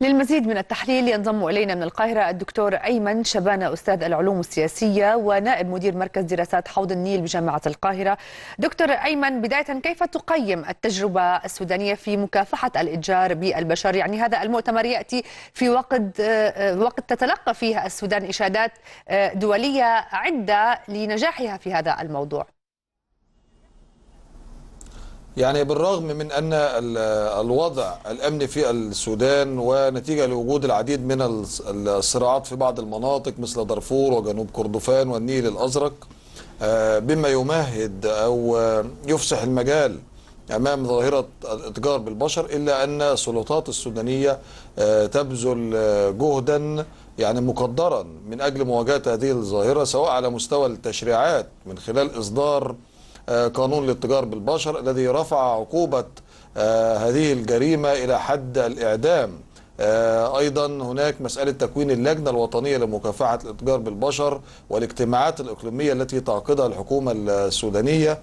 للمزيد من التحليل ينضم إلينا من القاهرة الدكتور أيمن شبانة أستاذ العلوم السياسية ونائب مدير مركز دراسات حوض النيل بجامعة القاهرة دكتور أيمن بداية كيف تقيم التجربة السودانية في مكافحة الإتجار بالبشر يعني هذا المؤتمر يأتي في وقت, آه، وقت تتلقى فيه السودان إشادات آه، دولية عدة لنجاحها في هذا الموضوع يعني بالرغم من أن الوضع الأمني في السودان ونتيجة لوجود العديد من الصراعات في بعض المناطق مثل دارفور وجنوب كردفان والنيل الأزرق آه، بما يمهد أو يفسح المجال أمام ظاهرة الاتجار بالبشر إلا أن السلطات السودانية آه، تبذل جهدا يعني مقدرا من أجل مواجهة هذه الظاهرة سواء على مستوى التشريعات من خلال إصدار آه، قانون للتجار بالبشر الذي رفع عقوبة آه، هذه الجريمة إلى حد الإعدام آه، أيضا هناك مسألة تكوين اللجنة الوطنية لمكافحة الاتجار بالبشر والاجتماعات الإقليمية التي تعقدها الحكومة السودانية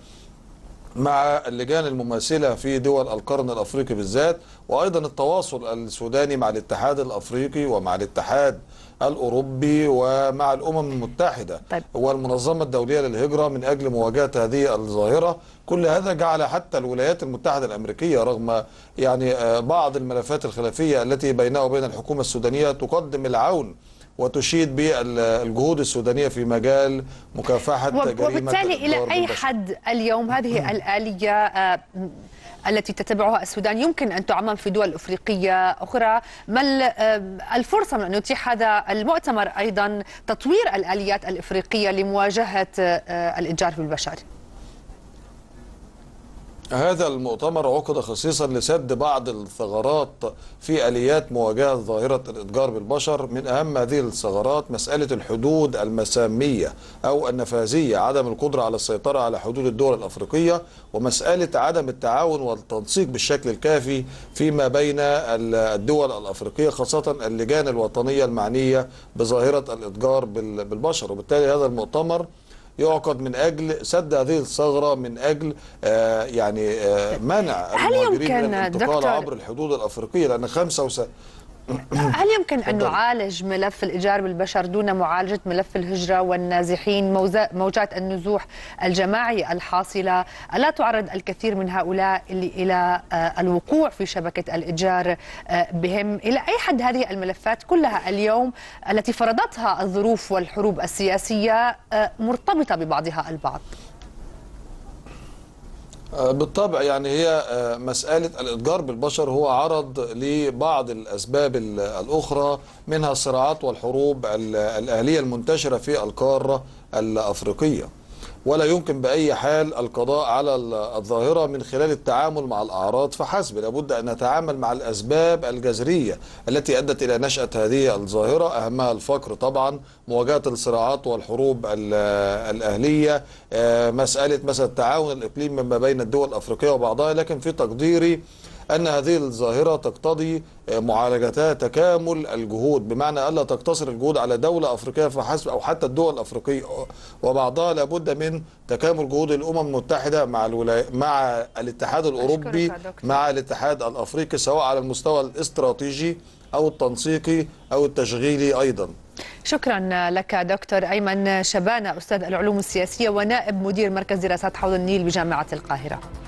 مع اللجان المماثلة في دول القرن الأفريقي بالذات وأيضا التواصل السوداني مع الاتحاد الأفريقي ومع الاتحاد الأوروبي ومع الأمم المتحدة طيب. والمنظمة الدولية للهجرة من أجل مواجهة هذه الظاهرة كل هذا جعل حتى الولايات المتحدة الأمريكية رغم يعني آه، بعض الملفات الخلافية التي بينها وبين الحكومة السودانية تقدم العون وتشيد بالجهود السودانيه في مجال مكافحه جريمه وبالتالي الى اي حد اليوم هذه الاليه آه، التي تتبعها السودان يمكن ان تعمم في دول افريقيه اخرى، ما آه، الفرصه من ان يتيح هذا المؤتمر ايضا تطوير الاليات الافريقيه لمواجهه آه، الاتجار بالبشر؟ هذا المؤتمر عقد خصيصا لسد بعض الثغرات في اليات مواجهه ظاهره الاتجار بالبشر من اهم هذه الثغرات مساله الحدود المساميه او النفاذيه عدم القدره على السيطره على حدود الدول الافريقيه ومساله عدم التعاون والتنسيق بالشكل الكافي فيما بين الدول الافريقيه خاصه اللجان الوطنيه المعنيه بظاهره الاتجار بالبشر وبالتالي هذا المؤتمر يعقد من اجل سد هذه الثغره من اجل آه، يعني آه، منع المهاجرين من الانتقال عبر الحدود الافريقيه لان 75 هل يمكن أن نعالج ملف الإيجار بالبشر دون معالجة ملف الهجرة والنازحين موجات النزوح الجماعي الحاصلة ألا تعرض الكثير من هؤلاء إلى آه، الوقوع في شبكة الإيجار آه، بهم إلى أي حد هذه الملفات كلها اليوم التي فرضتها الظروف والحروب السياسية آه، مرتبطة ببعضها البعض آه، بالطبع يعني هي آه، مسألة الإتجار بالبشر هو عرض لبعض الأسباب الأخرى منها الصراعات والحروب الأهلية المنتشرة في القارة الأفريقية ولا يمكن بأي حال القضاء على الظاهرة من خلال التعامل مع الأعراض فحسب لابد أن نتعامل مع الأسباب الجذرية التي أدت إلى نشأة هذه الظاهرة أهمها الفقر طبعا مواجهة الصراعات والحروب الأهلية آه، مسألة مثلا التعاون الإقليمي ما بين الدول الأفريقية وبعضها لكن في تقديري أن هذه الظاهرة تقتضي معالجتها تكامل الجهود بمعنى ألا تقتصر الجهود على دولة أفريقية فحسب أو حتى الدول الأفريقية وبعضها لابد من تكامل جهود الأمم المتحدة مع الولاي... مع الاتحاد الأوروبي مع الاتحاد الأفريقي سواء على المستوى الاستراتيجي أو التنسيقي أو التشغيلي أيضاً شكرا لك دكتور أيمن شبانة أستاذ العلوم السياسية ونائب مدير مركز دراسات حوض النيل بجامعة القاهرة